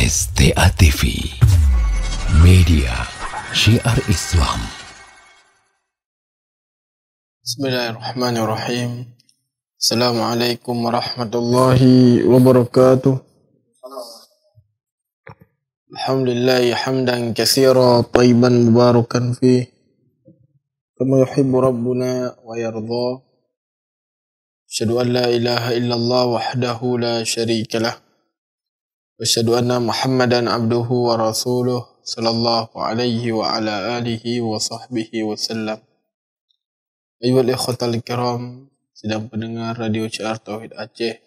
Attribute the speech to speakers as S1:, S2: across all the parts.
S1: STA TV Media Syiar Islam Bismillahirrahmanirrahim Assalamualaikum warahmatullahi wabarakatuh Alhamdulillah hamdan katsira tayyiban mubarakan fi kama yuhibbu rabbuna wa yarda Asyhadu an la ilaha illallah wahdahu la syarika lah أشهد أن محمدا عبده ورسوله صلى الله عليه وعلى آله وصحبه وسلم أيها الإخوة الكرام sedang mendengar Radio CR Tauhid Aceh.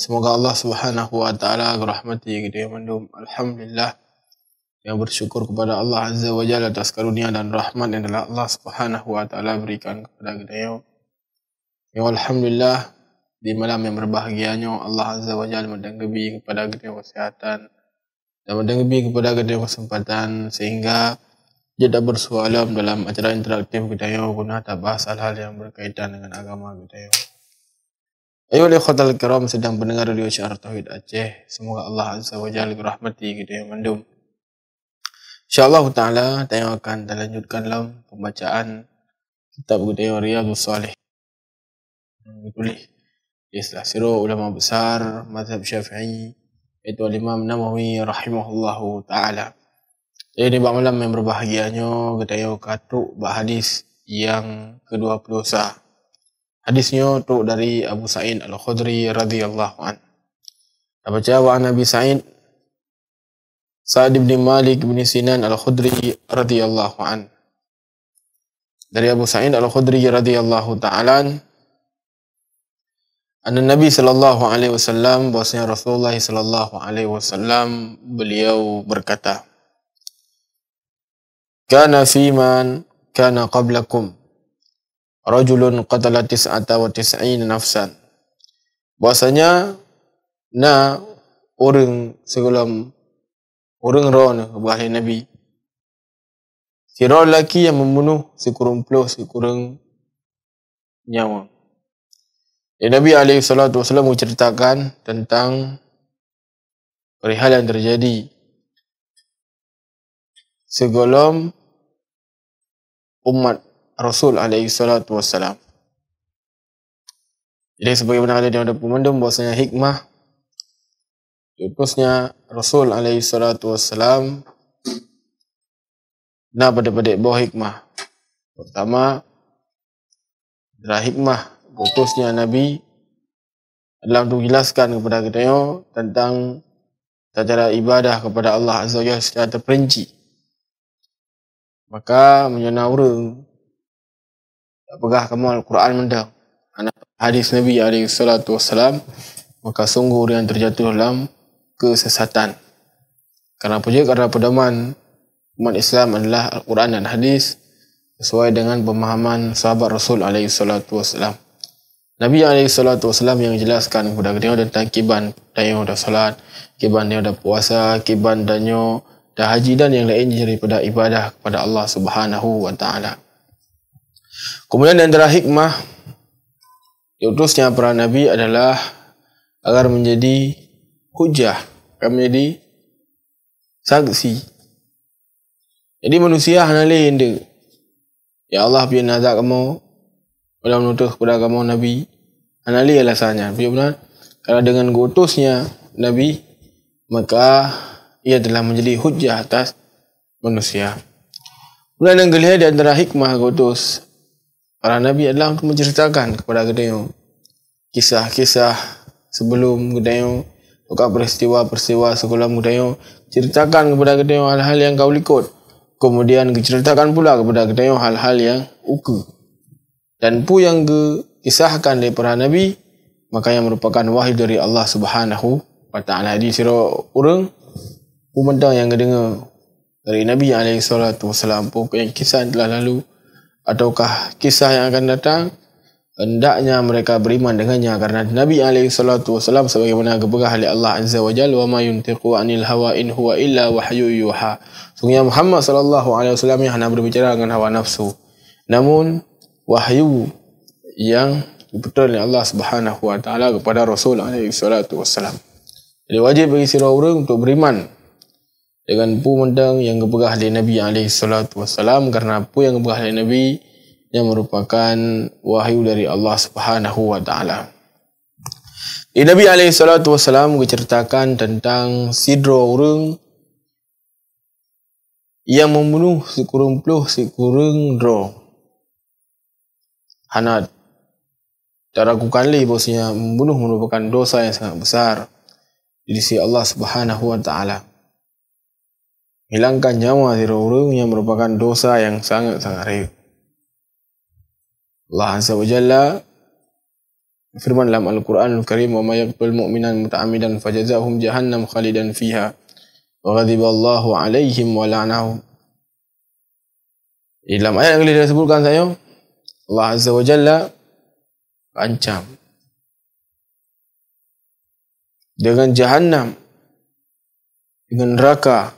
S1: Semoga Allah Subhanahu wa taala merahmati kita yang mendum. Alhamdulillah. Yang bersyukur kepada Allah Azza wa Jalla atas karunia dan rahmat yang telah Allah Subhanahu wa taala berikan kepada kita. Ya, ya alhamdulillah di malam yang berbahagianya Allah Azza wa Jal mendengarbi kepada kita yang kesehatan, dan mendengarbi kepada kita yang kesempatan sehingga kita bersoalan dalam acara interaktif kita yang guna tak bahas hal-hal yang berkaitan dengan agama kita yang Ayo oleh khutal kiram sedang mendengar radio syar Tauhid Aceh semoga Allah Azza wa Jal berahmati kita yang mendung. InsyaAllah ta'ala kita akan terlanjutkan dalam pembacaan kitab kita yang Riyadu Salih yang ditulis Islah siruk ulama besar Madhab Syafi'i Itu Imam Namawi Rahimahullahu Ta'ala Jadi ini buat malam yang berbahagianya Kita yuk katuk bahadis Yang ke-20 Hadisnya tu dari Abu Sa'id Al-Khudri radhiyallahu an. Kita baca jawab Nabi Sa'id? Sa'id bin Malik bin Sinan Al-Khudri radhiyallahu an. Dari Abu Sa'id Al-Khudri radhiyallahu ta'ala an. Anak Nabi sallallahu alaihi wasallam bahwasanya Rasulullah sallallahu alaihi wasallam beliau berkata Kana fiman kana qablakum rajulun qatala tis'ata wa nafsan Bahasanya na orang segolam orang ron bahaya Nabi Si lelaki yang membunuh sekurang si kurung nyawa dan Nabi alaihi salatu wasallam menceritakan tentang perihal yang terjadi segolom umat Rasul alaihi salatu wasallam. Jadi sebagaimana ada yang ada pemandu bahasanya hikmah Terusnya Rasul alaihi salatu wasallam Nah pada pada bawah hikmah Pertama Adalah hikmah Putusnya Nabi dalam untuk menjelaskan kepada kita yo, tentang cara ibadah kepada Allah Azza wa secara terperinci. Maka menyana tak pegah kamu Al Quran mendang anak hadis Nabi alaihi salatu maka sungguh orang yang terjatuh dalam kesesatan. Kenapa je? Kerana pedoman umat Islam adalah Al-Quran dan hadis sesuai dengan pemahaman sahabat Rasul alaihi salatu wasalam. Nabi yang salatu SAW yang jelaskan kepada kita tentang kiban yang dan salat, kiban yang dan puasa, kiban danyo dah haji dan yang lain daripada ibadah kepada Allah Subhanahu wa taala. Kemudian yang terakhir hikmah diutusnya para nabi adalah agar menjadi hujah, agar menjadi saksi. Jadi manusia hanya lain dia. Ya Allah, biar nazak kamu, dalam nota kepada agama Nabi Anali alasannya benar kalau dengan gotosnya Nabi maka ia telah menjadi hujah atas manusia Kemudian yang kelihatan di antara hikmah gotos para Nabi adalah untuk menceritakan kepada Gedeo kisah-kisah sebelum Gedeo buka peristiwa-peristiwa sekolah Gedeo ceritakan kepada Gedeo hal-hal yang kau likut kemudian diceritakan pula kepada Gedeo hal-hal yang ukur dan pu yang ge kisahkan daripada nabi maka yang merupakan wahyu dari Allah Subhanahu wa taala di sira urang pemandang yang dengar dari nabi alaihi salatu wasalam pu yang kisah yang telah lalu ataukah kisah yang akan datang hendaknya mereka beriman dengannya kerana Nabi alaihi salatu wasallam sebagaimana kebegah oleh Allah azza wa jalla wa ma yuntiqu anil hawa in huwa illa wahyu yuha. Sungguh Muhammad sallallahu alaihi wasallam hanya berbicara dengan hawa nafsu. Namun wahyu yang diputar oleh Allah Subhanahu Wa Taala kepada Rasul alaihi salatu wasalam. Jadi wajib bagi seorang orang untuk beriman dengan pu mendang yang kepegah oleh Nabi alaihi salatu wasalam kerana pu yang kepegah oleh Nabi yang merupakan wahyu dari Allah Subhanahu Wa Taala. Di Nabi alaihi salatu wasalam menceritakan tentang sidro orang yang membunuh sekurung puluh sekurung drone anak daraku kali bosnya membunuh merupakan dosa yang sangat besar di sisi Allah Subhanahu wa taala. Hilangkan nyawa di rohnya merupakan dosa yang sangat sangat riuh. Allah Azza wa Jalla firman dalam Al-Quran Al-Karim وَمَا يَقْتُ الْمُؤْمِنَا مُتَعَمِدًا فَجَزَاهُمْ جَهَنَّمْ خَلِدًا فِيهَا وَغَذِبَ اللَّهُ عَلَيْهِمْ وَلَعْنَهُمْ dalam ayat yang telah disebutkan saya Allah Azza wa Jalla ancam dengan jahannam dengan neraka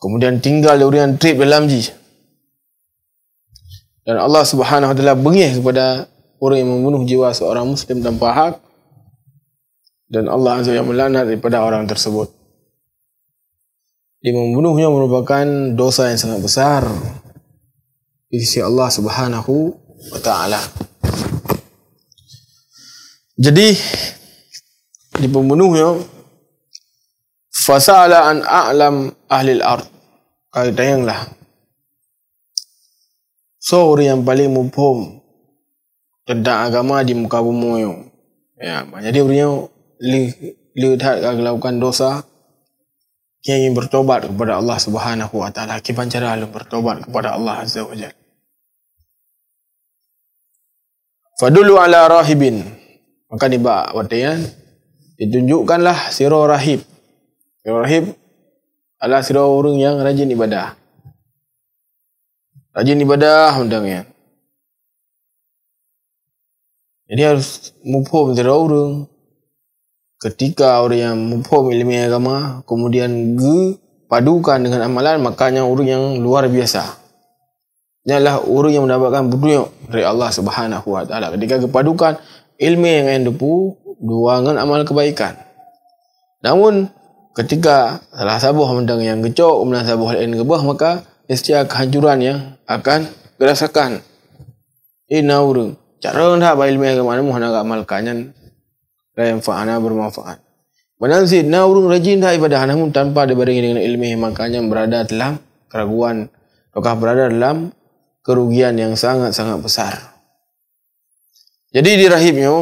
S1: kemudian tinggal urian trip dalam ji dan Allah Subhanahu wa taala bengis kepada orang yang membunuh jiwa seorang muslim dan pahak, dan Allah Azza wa melaknat daripada orang tersebut. Dia membunuhnya merupakan dosa yang sangat besar di sisi Allah Subhanahu wa taala. Jadi di pembunuhnya fasala an a'lam ahli al-ard. Kau tanyalah. Sohri yang paling mubhum tentang agama di muka bumi itu. Ya, banyak dia orang li lihat melakukan dosa yang ingin bertobat kepada Allah Subhanahu wa taala. Kita cara bertobat kepada Allah Azza wa Jalla. Fadulu ala rahibin. Maka ni ba artinya ditunjukkanlah sirah rahib. Sirah rahib adalah sirah orang yang rajin ibadah. Rajin ibadah undangnya. Jadi harus mumpum sirah orang. Ketika orang yang mumpum ilmu agama kemudian ge padukan dengan amalan makanya orang yang luar biasa. Ini adalah orang yang mendapatkan petunjuk dari Allah Subhanahu Wa Taala. Ketika kepadukan ilmu yang ada pu, doangan amal kebaikan. Namun ketika salah satu mendang yang gecok, umlan sabuh lain gebah maka istia kehancuran yang akan dirasakan. Ini urung. Cara anda bayi ilmu yang mana mohon agak amal kanyan. Rayam fa'ana bermanfaat. Benar sih urung rajin dah ibadah namun tanpa dibaringi dengan ilmu yang makanya berada dalam keraguan. Apakah berada dalam kerugian yang sangat-sangat besar. Jadi di rahimnya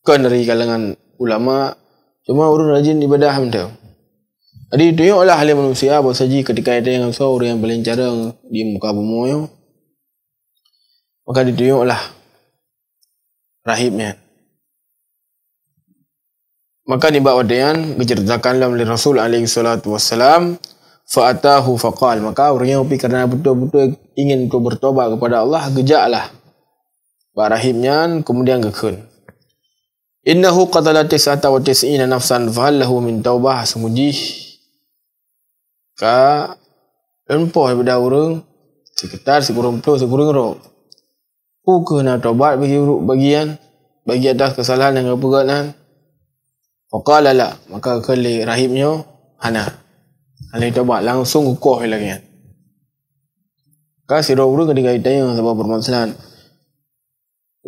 S1: bukan dari kalangan ulama cuma urun rajin ibadah hamdah. Jadi itu yang oleh ahli manusia bahawa saja ketika ada yang besar orang yang paling jarang di muka bumi maka itu yang oleh rahimnya. Maka ni buat wadayan, gejerdakanlah dalam Rasul alaihi salatu wasalam fa'atahu faqal maka orang yang kerana betul-betul ingin untuk bertobat kepada Allah gejaklah barahimnya kemudian gekun innahu qatala tis'ata wa tis'ina nafsan fahal lahu min taubah semuji ka empo daripada orang sekitar sekurang tu sekurang roh, ku kena tobat bagi bagian bagi atas kesalahan yang apa kan Fakalala maka kali rahimnya hana. Ala kita buat langsung kukuh lagi. Kan? Kau si orang ketika itu yang sebab permasalahan.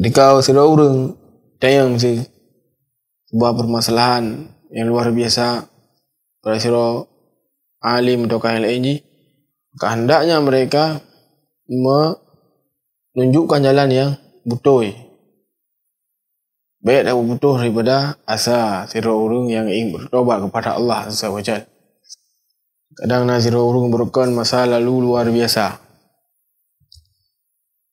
S1: Ketika si orang tayang si sebab permasalahan yang luar biasa. Kalau si alim atau kahil enji, kehendaknya mereka menunjukkan jalan yang butuh. Baik atau butuh daripada asa si orang yang ingin bertobat kepada Allah Azza wa Kadang Nazirul Urung merupakan masa lalu luar biasa.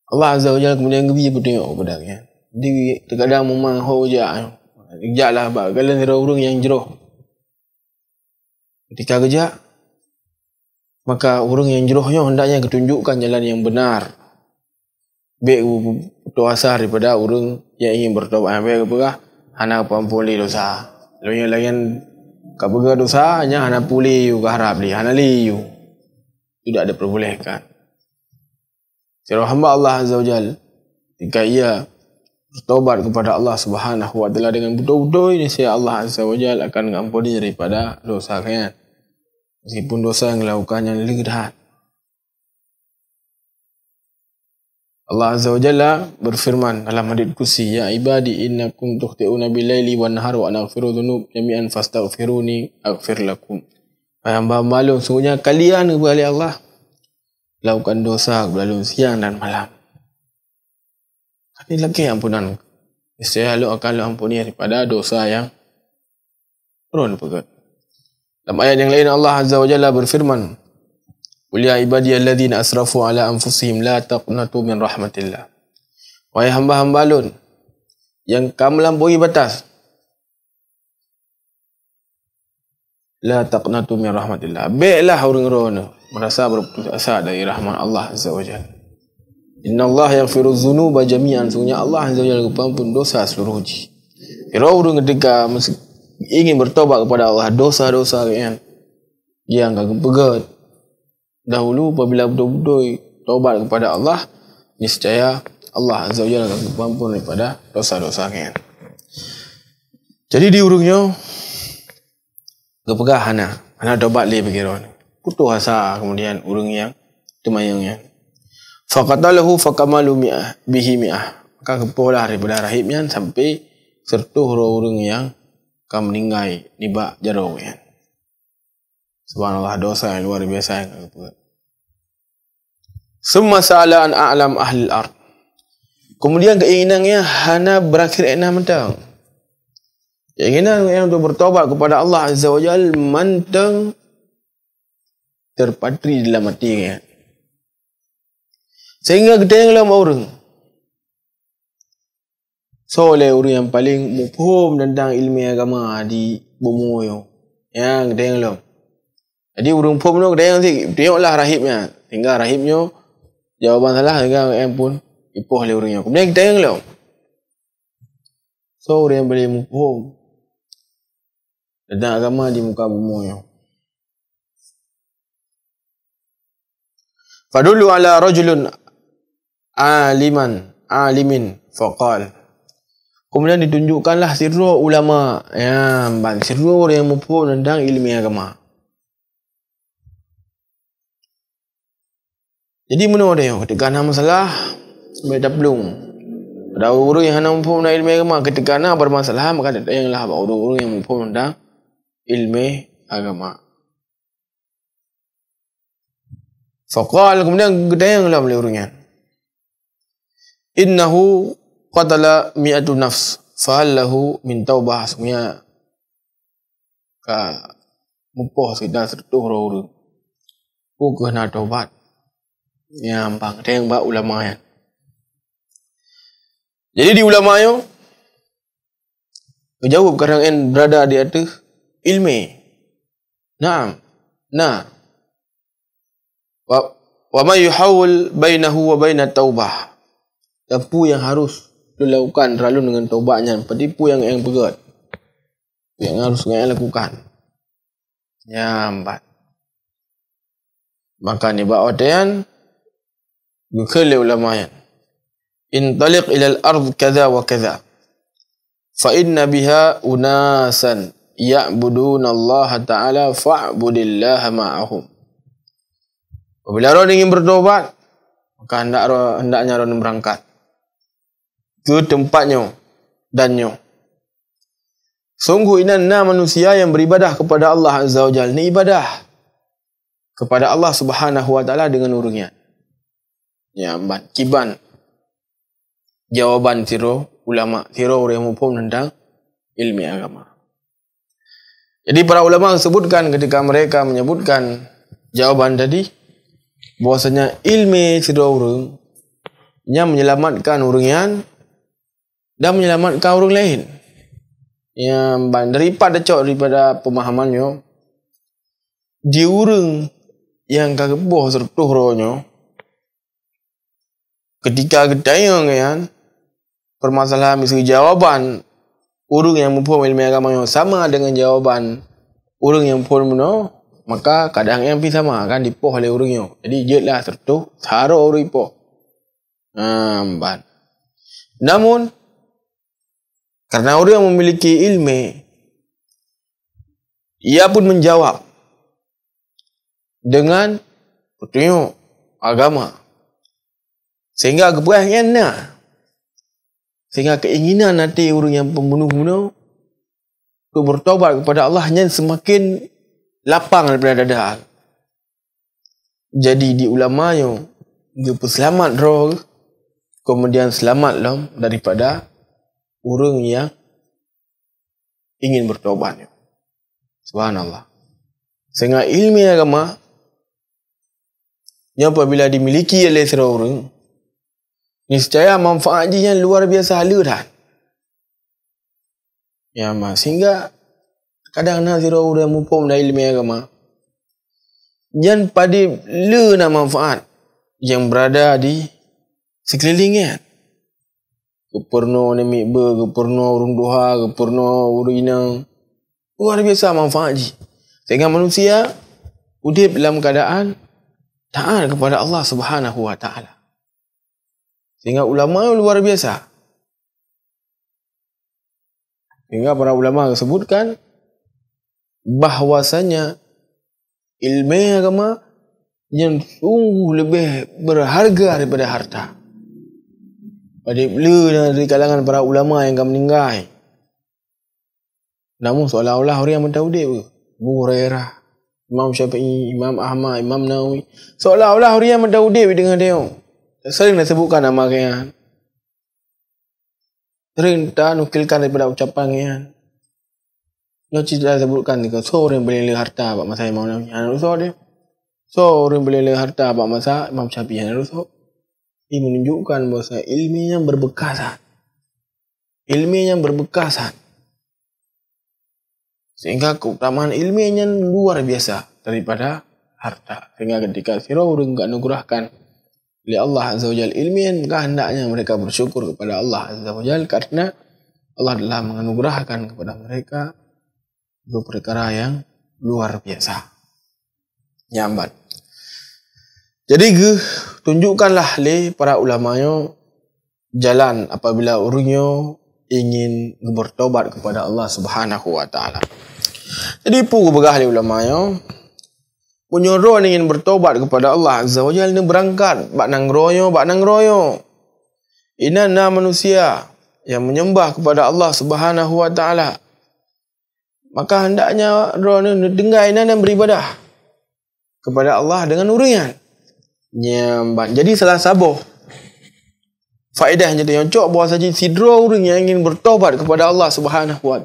S1: Allah Azza wa Jalla kemudian beri petunjuk kepada dia. Dia terkadang memang hoja. Kejap ya. lah sebab kala Nazirul Urung yang jeruh. Ketika kerja, maka orang yang jeruhnya hendaknya ketunjukkan jalan yang benar. Baik putus asa daripada orang yang ingin bertobat. Baik apakah anak pampuli dosa. Lalu yang lain Kapa gaduh dosa anak puliu, you ke harap li. Anak Liu, you. Tidak diperbolehkan. Sira hamba Allah Azza wa Jal. Jika ia bertobat kepada Allah Subhanahu Wa Taala dengan betul-betul ini saya Allah Azza wa Jal akan mengampuni daripada dosa kalian. Meskipun dosa yang dilakukan yang lirat. Allah Azza wa Jalla berfirman dalam hadith kursi, Ya ibadi inna kum tuhti'una bilayli wa nahar wa anaghfiru dhunub jami'an fastaghfiruni aghfir lakum. Faya mbak malum, semuanya kalian kepada Allah lakukan dosa kepada siang dan malam. Ini lagi ampunan. Saya lalu akan lalu ampuni daripada dosa yang turun pekat. Dalam ayat yang lain Allah Azza wa Jalla berfirman, Qul ya ibadi alladhina asrafu ala anfusihim la taqnatu min rahmatillah. Wahai hamba-hamba lun yang kamu lampaui batas. La taqnatu min rahmatillah. Baiklah orang rono merasa berputus asa dari rahmat Allah azza wajalla. Inna Allah yang firuzunu jami'an. Sungguhnya Allah azza wajalla mengampun dosa seluruh uji. Kira orang ketika ingin bertobat kepada Allah dosa-dosa yang yang kagak begat dahulu apabila betul-betul taubat kepada Allah niscaya Allah Azza wa Jalla akan mengampun daripada dosa-dosa kalian. Jadi di urungnya kepegah hana, hana taubat le pikir orang. asa kemudian urung yang temayung yang. Faqatalahu faqamalu mi'ah bihi mi'ah. Maka kepolah daripada rahim yang sampai sertuh urung yang kam meninggai nibak jarawian. Subhanallah dosa yang luar biasa yang kau buat. Semua saalaan alam ahli ar. Kemudian keinginannya hana berakhir enam mentang. Keinginan yang untuk bertobat kepada Allah Azza wa Jal mentang terpatri dalam hati dia. Sehingga ketinggalan orang. So, oleh orang yang paling mumpum tentang ilmu agama di bumi yang ketinggalan. Jadi berumpul pun kena tengok tengoklah rahibnya. Tinggal rahibnya jawapan salah tinggal M pun ipoh oleh orangnya. Kemudian kita tengok lah. So orang yang boleh mumpuh tentang agama di muka bumi. Fadulu ala rajulun aliman alimin faqal Kemudian ditunjukkanlah sirru ulama ya ban sirru orang yang mumpuh tentang ilmu agama. Jadi menurut dia, ketika anak masalah, mereka tak belum. Ada orang yang anak mumpul dengan ilmu agama, ketika anak bermasalah, maka tak yang lah orang-orang yang mumpul dengan ilmu agama. Fakal kemudian kita yang lah oleh orangnya. Innahu qatala mi'atu nafs, fahallahu min taubah semuanya. Ka, ah, mumpul sekitar seratus orang-orang. Bukanlah taubat. Ya, bang. yang bak ulama ya. Jadi di ulama yo menjawab kerang en berada di atas ilmu. Nah, Nah. Wa wa may yuhawil wa baina taubah. Tempu yang harus dilakukan ralun dengan taubatnya, petipu yang yang berat. Yang harus saya lakukan. Ya, empat. Maka ni bak otean, Yukhali ulama ayat. In taliq ilal ard kaza wa kaza. Fa inna biha unasan ya'budun Allah Ta'ala fa'budillah ma'ahum. Bila orang ingin bertobat, maka hendak, hendaknya orang berangkat. Ke tempatnya dan nyo. Sungguh inanna manusia yang beribadah kepada Allah Azza wa Jal ni ibadah. Kepada Allah Subhanahu Wa Ta'ala dengan urungnya. Ya, bat kiban. Jawaban tiro ulama tiro orang mupun tentang ilmu agama. Jadi para ulama sebutkan ketika mereka menyebutkan jawaban tadi bahasanya ilmu tiro orang yang menyelamatkan orang dan menyelamatkan orang lain. Yang daripada cok daripada pemahamannya diurung yang kagboh sertuh ronyo Ketika ditanya ya permasalahan misalnya jawaban orang yang mempunyai ilmu agama yang sama dengan jawaban orang yang pun no, maka kadang yang pun sama kan dipoh oleh orang yang. Jadi dia lah tertuh, taruh orang dipoh. poh bad. Namun, karena orang yang memiliki ilmu, ia pun menjawab dengan petunjuk agama. Sehingga keberanian nak. Lah. Sehingga keinginan nanti orang yang pembunuh-bunuh untuk bertobat kepada Allah yang semakin lapang daripada dada. Jadi di ulama yang dia pun selamat roh kemudian selamat lah daripada orang yang ingin bertobat. Subhanallah. Sehingga ilmu agama yang apabila dimiliki oleh seorang orang Niscaya manfaat dia yang luar biasa halu dah. Ya mas, sehingga kadang nak siro udah mumpung dari ilmu agama. Yang pada le nak manfaat yang berada di sekelilingnya. Kan? Kepurno nemik be, kepurno urung doha, kepurno urina. Luar biasa manfaat ji. Sehingga manusia udah dalam keadaan taat kepada Allah Subhanahu Wa Taala. Dengan ulama luar biasa. Hingga para ulama sebutkan bahwasanya ilmu agama yang sungguh lebih berharga daripada harta. Pada dari kalangan para ulama yang akan meninggal. Namun seolah-olah orang yang mentahu dia pun. Abu Hurairah, Imam Syafi'i, Imam Ahmad, Imam Nawawi. Seolah-olah orang yang mendaudik dengan dia. Sering dia sebutkan nama Rian. Sering dah nukilkan daripada ucapan Rian. Dia cerita sebutkan dia. So orang boleh lihat harta buat masa Imam Nabi Hanan Rusuh dia. So orang boleh lihat harta buat masa Imam Syafi Hanan Rusuh. Ini menunjukkan bahawa ilmu yang berbekasan. Ilmu yang berbekasan. Sehingga keutamaan ilmu yang luar biasa daripada harta. Sehingga ketika Sirah Urung tidak nugerahkan oleh Allah Azza wa Jal ilmian maka hendaknya mereka bersyukur kepada Allah Azza wa Jal karena Allah telah menganugerahkan kepada mereka dua perkara yang luar biasa. nyambat. Jadi ge tunjukkanlah le para ulama yo jalan apabila orang ingin bertobat kepada Allah Subhanahu wa Jadi pu begah le ulama yo roh ingin bertobat kepada Allah Azza wa Jalla berangkat bak nang royo bak nang royo inna manusia yang menyembah kepada Allah Subhanahu wa taala maka hendaknya roh ni dengar inna dan beribadah kepada Allah dengan urian nyambat jadi salah sabo faedahnya dia yang cok bahawa saja sidro orang yang ingin bertobat kepada Allah Subhanahu Wa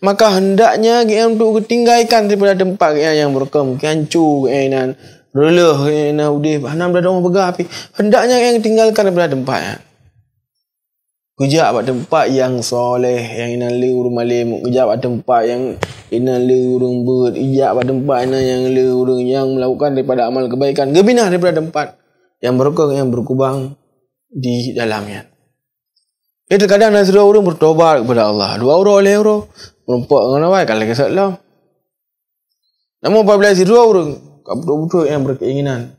S1: maka hendaknya dia untuk ketinggalkan daripada tempat dia yang berkem kancu kainan ruluh kainan udih hanam dah orang pegah api hendaknya yang tinggalkan daripada tempat ya. Kejap pada tempat yang soleh, yang inan liur malim. Kejap pada tempat yang inan liur ber. Kejap pada tempat inan yang liur yang melakukan daripada amal kebaikan. Gebinah daripada tempat yang berkem yang berkubang di dalamnya. Ya terkadang ada dua orang bertobat kepada Allah. Dua orang oleh orang. Merempuk dengan Allah. Kalau kita Allah. Namun apabila ada dua orang. Betul-betul yang berkeinginan.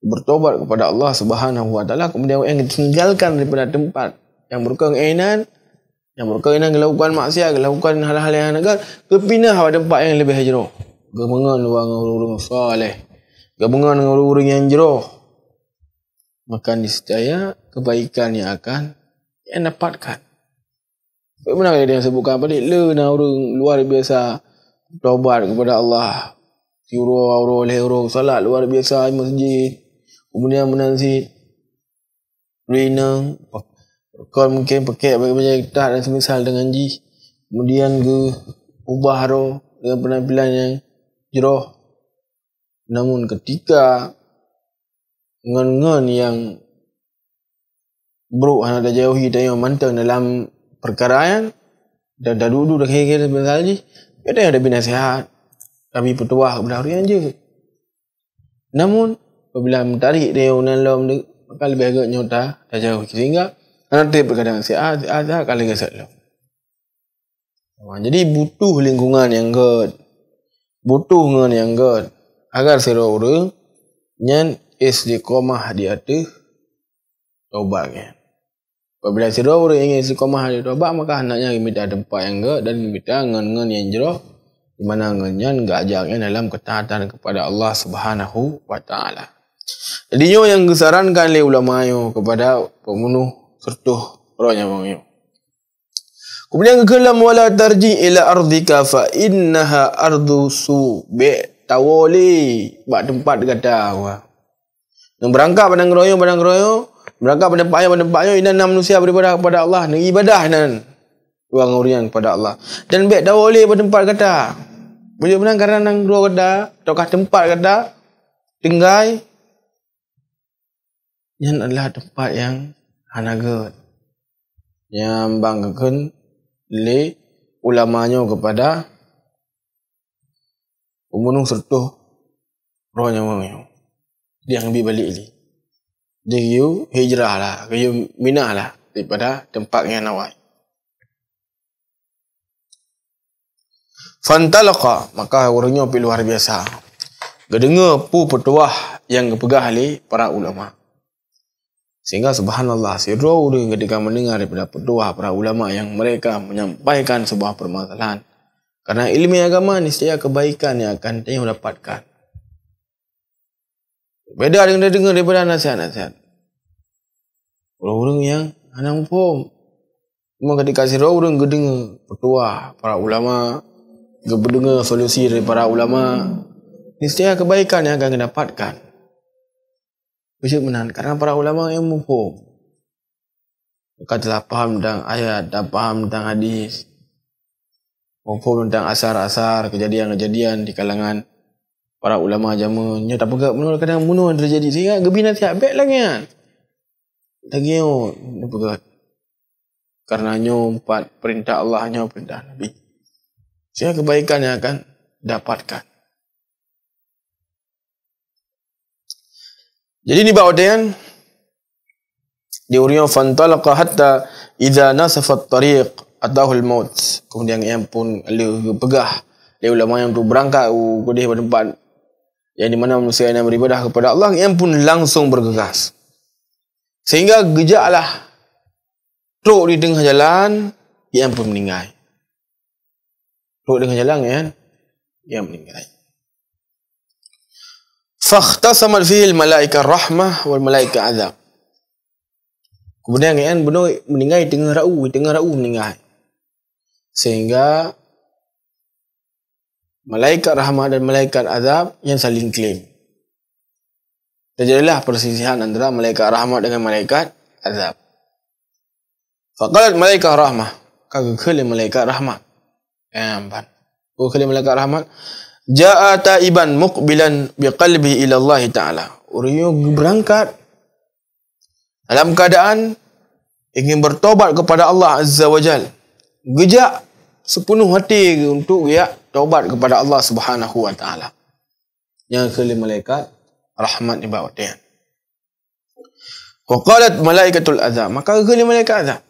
S1: Bertobat kepada Allah subhanahu wa ta'ala. Kemudian yang ditinggalkan daripada tempat. Yang berkeinginan. Yang berkeinginan melakukan maksiat. Melakukan hal-hal yang negar. Kepindah pada tempat yang lebih hijrah. gabungan dengan orang-orang salih. Kemungan dengan orang-orang yang jeruh maka niscaya kebaikan yang akan yang dapatkan. Bagaimana yang dia sebutkan balik? Le orang luar biasa taubat kepada Allah. Tiuro auro lehro salat luar biasa di masjid. Kemudian menansit. Renang. Kau mungkin pakai banyak kita dan semisal dengan ji. Kemudian ke ubah roh dengan penampilan yang jeroh. Namun ketika ngon-ngon yang bro hendak dah jauhi dan yang mantan dalam perkara yang dan dah duduk dah kira-kira sebentar lagi dia dah ada bina sehat, tapi petuah kepada orang je namun apabila menarik dia yang dalam maka lebih agak nyota dah jauh sehingga nanti berkadang si ah ah dah kali kesal ha, jadi butuh lingkungan yang good butuh lingkungan yang good agar seorang orang yang istiqomah di atas taubat kan. Ya. Apabila sira orang ingin istiqomah di taubat maka hendaknya minta tempat yang ke dan minta ngan-ngan yang jero di mana ngan-ngan gajaknya dalam ketaatan kepada Allah Subhanahu wa taala. Jadi yang disarankan oleh ulama yo kepada pembunuh serta orang yang mengiyo. Kemudian kelam wala tarji ila ardika fa innaha ardu su bi tawali. Bak tempat kata orang. Yang berangkat pada geroyong pada geroyong, berangkat pada payah pada payah ini enam manusia beribadah kepada Allah, ini ibadah dan uang urian kepada Allah. Dan baik dah boleh pada tempat kata. Boleh menang kerana nang dua kata, tokah tempat kata tinggai yang adalah tempat yang hanaga yang banggakan le ulamanyo kepada pembunuh serta rohnya mengenai dia ambil balik ni. Dia you hijrah lah. You minah lah. Daripada tempat yang awak. Fantalaka. Maka orangnya pergi luar biasa. Kedengar pu petuah yang kepegah ni para ulama. Sehingga subhanallah. Si roh ketika mendengar daripada petuah para ulama yang mereka menyampaikan sebuah permasalahan. Karena ilmu agama ni setiap kebaikan yang akan dia dapatkan. Beda dengan dia dengar daripada nasihat-nasihat. Orang-orang yang anak umum. Cuma ketika si roh orang gedenga petua para ulama, gedenga solusi dari para ulama, niscaya kebaikan yang akan mendapatkan. Bisa menahan. Karena para ulama yang mufum. Mereka telah paham tentang ayat, dan paham tentang hadis. Mufum tentang asar-asar, kejadian-kejadian di kalangan para ulama jamanya tak pegak menol kadang menol terjadi sehingga ingat gebi nanti lagi kan lagi yo pegak karenanya empat perintah Allah hanya perintah Nabi saya kebaikan yang akan dapatkan jadi ni bawadian Diurian fantalqa hatta idza nasafat tariq atahul maut kemudian yang pun pegah dia ulama yang tu berangkat ke oh, tempat yang dimana manusia yang beribadah kepada Allah yang pun langsung bergegas sehingga gejaklah truk di tengah jalan yang pun meninggal truk di tengah jalan ya yang meninggal fakhtasamal fihi malaikat rahmah wal malaika azab kemudian kan ya, benar meninggal dengan rau dengan rau meninggal sehingga malaikat rahmat dan malaikat azab yang saling klaim. Terjadilah persisihan antara malaikat rahmat dengan malaikat azab. Faqalat malaikat rahmat. Kaga kelih malaikat rahmat. Eh, ya, ampan. Kaga kelih malaikat rahmat. Ja'a ta'iban muqbilan biqalbi ila Allah Ta'ala. Uriyo berangkat dalam keadaan ingin bertobat kepada Allah Azza wa Jal. Gejak sepenuh hati untuk ya taubat kepada Allah Subhanahu wa taala. Yang kelima malaikat rahmat ibadat dia. Waqalat malaikatul azab, maka kelima malaikat azab.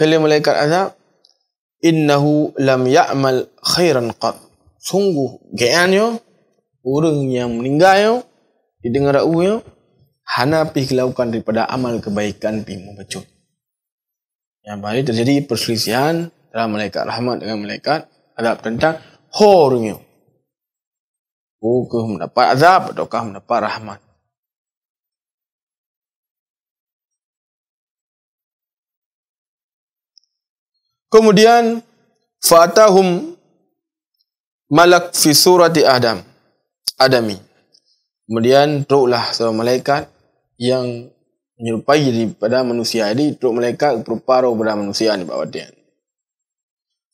S1: Kelima malaikat azab, innahu lam ya'mal khairan qad. Sungguh gayanya orang yang meninggal yo didengar au yo hana pi daripada amal kebaikan pi mu Yang baik terjadi perselisihan dalam malaikat rahmat dengan malaikat adab tentang hurnya. hukum dapat azab ataukah mendapat rahmat? Kemudian fatahum malak fi surati Adam. Adami. Kemudian teruklah seorang malaikat yang menyerupai daripada manusia. ini teruk malaikat berparuh roh pada manusia ini Pak Wadian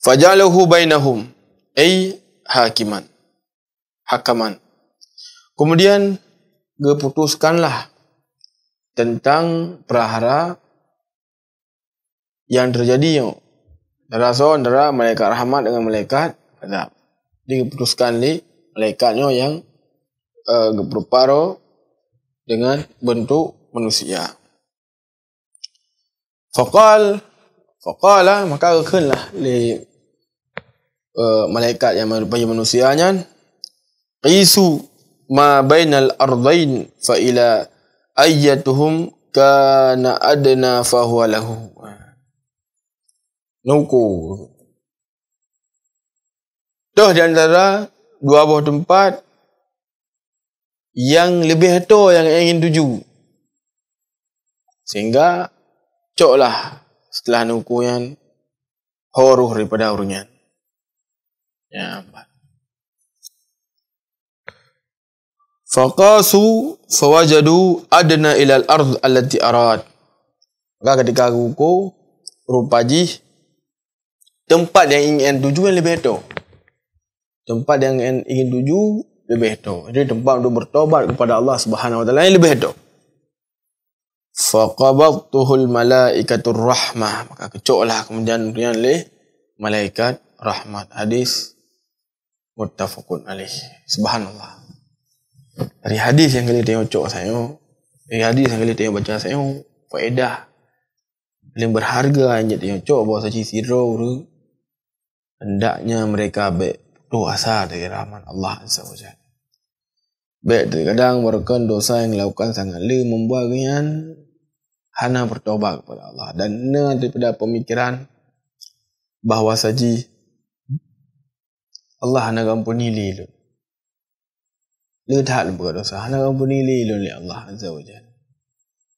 S1: fajalahu bainahum ay hakiman hakaman kemudian geputuskanlah tentang perahara yang terjadi antara antara malaikat rahmat dengan malaikat azab diputuskan li malaikatnya yang uh, eh, berparo dengan bentuk manusia faqal faqala maka kenlah li uh, malaikat yang merupakan manusia nya qisu ma bainal ardain fa ila ayyatuhum kana adna fa huwa lahu nuku Tuh di antara dua buah tempat yang lebih itu yang ingin tuju. Sehingga coklah setelah nukuyan horuh daripada urunyan. Ya, Faqasu fawajadu adna ila al-ard allati arad. Maka ketika ruku rupaji tempat yang ingin tuju yang lebih itu. Tempat yang ingin tuju lebih itu. Jadi tempat untuk bertobat kepada Allah Subhanahu wa taala yang lebih itu. Faqabathu al-malaikatu rahmah Maka kecoklah kemudian dengan malaikat rahmat. Hadis muttafaqun alaih. Subhanallah. Dari hadis yang kita tengok cok saya, dari hadis yang kita tengok baca saya, faedah paling berharga yang kita tengok cok bahawa saya siro hendaknya mereka baik puasa dari rahmat Allah Azza wa Jalla. Baik, terkadang merupakan dosa yang dilakukan sangat le membuat kenyan hana bertobat kepada Allah dan daripada pemikiran bahawa saja Allah nak ampuni lilun. Ludhal berdosa. Nak ampuni lilun li Allah Azza wa Jalla.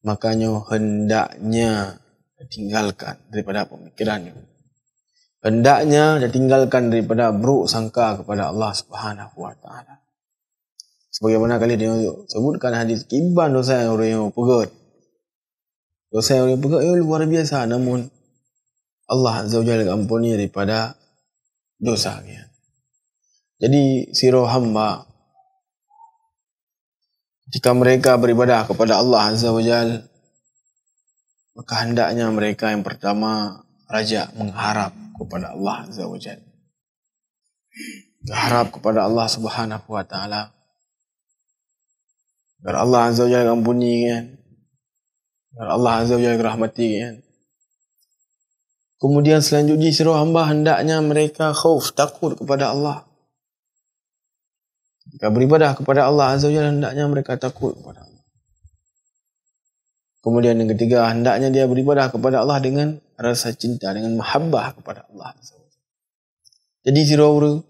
S1: Makanya hendaknya ditinggalkan daripada pemikirannya. Hendaknya ditinggalkan daripada buruk sangka kepada Allah Subhanahu wa taala. Sebagaimana kali dia sebutkan hadis kibban dosa yang orang yang pegut. Dosa yang orang pegut itu eh, luar biasa namun Allah Azza wa Jalla ampuni daripada dosa dia. Jadi siroh hamba ketika mereka beribadah kepada Allah Azza wa Jal maka hendaknya mereka yang pertama raja mengharap kepada Allah Azza wa Jal berharap kepada Allah Subhanahu wa taala agar Allah Azza wa Jalla ampuni kan agar Allah Azza wa Jalla rahmati kan kemudian selanjutnya seru hamba hendaknya mereka khauf takut kepada Allah mereka beribadah kepada Allah Azza wa hendaknya mereka takut kepada Allah. Kemudian yang ketiga, hendaknya dia beribadah kepada Allah dengan rasa cinta, dengan mahabbah kepada Allah. Jadi zero hour,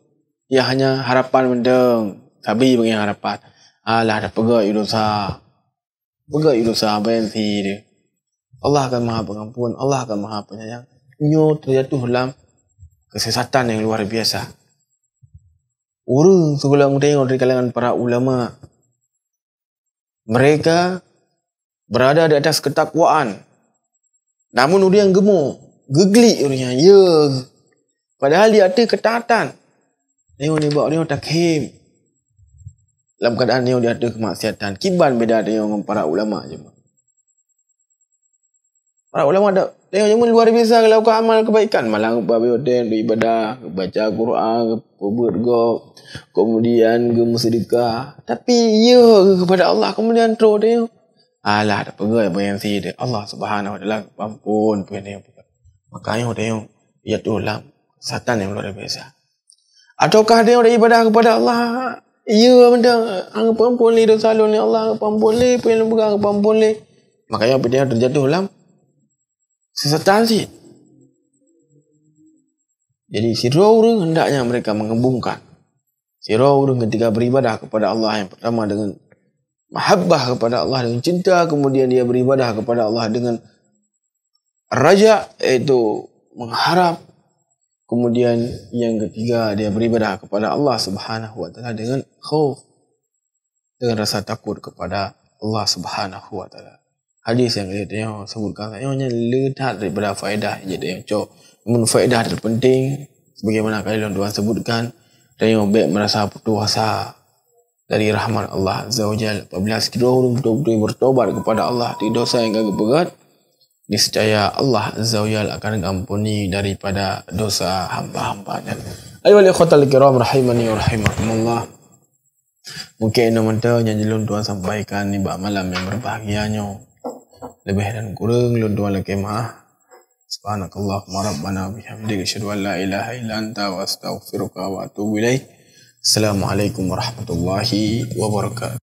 S1: ia hanya harapan mendeng. Tapi bagi harapan, Allah dah pegawai dosa. Pegawai dosa, apa yang dia. Allah akan maha pengampun, Allah akan maha penyayang. Nyo terjatuh dalam kesesatan yang luar biasa orang tergolong tengok dari kalangan para ulama mereka berada di atas ketakwaan namun orang yang gemuk gegli orang yang ya padahal dia ada ketaatan tengok ni buat orang takhim dalam keadaan dia ada kemaksiatan kiban beda dengan para ulama cuma. Para ulama ada tengok yang luar biasa kalau kau amal kebaikan malang babi odeng ibadah baca Quran berbuat gol, kemudian ke sedekah tapi yo ya kepada Allah kemudian tro dia alah ada pegawai yang sih, dia Allah Subhanahu wa taala ampun pun dia maka yang dia ya tolam setan yang luar biasa ataukah dia ada ibadah kepada Allah ya benda anggap ampun dosa lu ni Allah ampun boleh pun yang bukan ampun boleh maka yang dia terjatuh dalam sesetan sih. Jadi si Rauh hendaknya mereka mengembungkan. Si Rauh ketika beribadah kepada Allah yang pertama dengan mahabbah kepada Allah dengan cinta. Kemudian dia beribadah kepada Allah dengan raja iaitu mengharap. Kemudian yang ketiga dia beribadah kepada Allah subhanahu wa ta'ala dengan khuf. Dengan rasa takut kepada Allah subhanahu wa ta'ala hadis yang kita tengok sebutkan saya hanya lihat daripada faedah yang kita tengok namun faedah terpenting sebagaimana kali yang tuan sebutkan dan yang baik merasa putus dari rahmat Allah Azza wa Jal apabila sekiranya betul-betul bertobat kepada Allah di dosa yang agak berat niscaya Allah Azza wa Jal akan mengampuni daripada dosa hamba-hambanya ayo wali khotal kiram rahimani rahimakumullah Mungkin nama tu yang jelun tuan sampaikan ni bak malam yang berbahagianya. لبهرا قرن لدولا كما سبحانك اللهم ربنا بحمدك أشهد أن لا إله إلا أنت وأستغفرك وأتوب إليك السلام عليكم ورحمة الله وبركاته